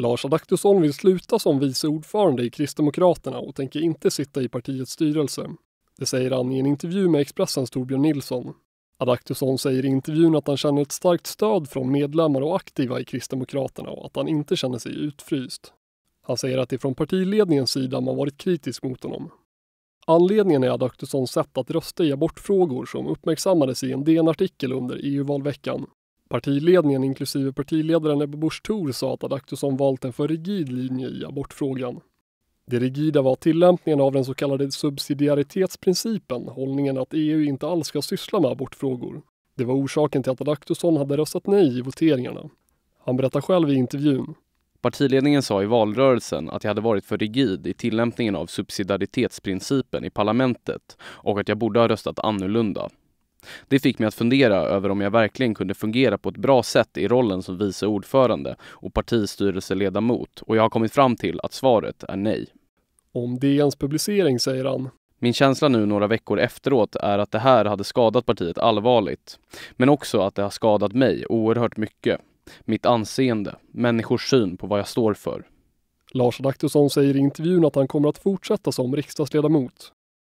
Lars Adaktusson vill sluta som vice ordförande i Kristdemokraterna och tänker inte sitta i partiets styrelse. Det säger han i en intervju med Expressens Torbjörn Nilsson. Adaktusson säger i intervjun att han känner ett starkt stöd från medlemmar och aktiva i Kristdemokraterna och att han inte känner sig utfryst. Han säger att det är från partiledningens sida man varit kritisk mot honom. Anledningen är Adaktussons sätt att rösta i abortfrågor som uppmärksammades i en DN-artikel under EU-valveckan. Partiledningen, inklusive partiledaren Ebba Busch Thor, sa att Adaktusson valt en för rigid linje i abortfrågan. Det rigida var tillämpningen av den så kallade subsidiaritetsprincipen, hållningen att EU inte alls ska syssla med abortfrågor. Det var orsaken till att Adaktusson hade röstat nej i voteringarna. Han berättar själv i intervjun. Partiledningen sa i valrörelsen att jag hade varit för rigid i tillämpningen av subsidiaritetsprincipen i parlamentet och att jag borde ha röstat annorlunda. Det fick mig att fundera över om jag verkligen kunde fungera på ett bra sätt i rollen som vice ordförande och partistyrelseledamot och jag har kommit fram till att svaret är nej. Om DNs publicering säger han. Min känsla nu några veckor efteråt är att det här hade skadat partiet allvarligt. Men också att det har skadat mig oerhört mycket. Mitt anseende, människors syn på vad jag står för. Lars Adaktusson säger i intervjun att han kommer att fortsätta som riksdagsledamot.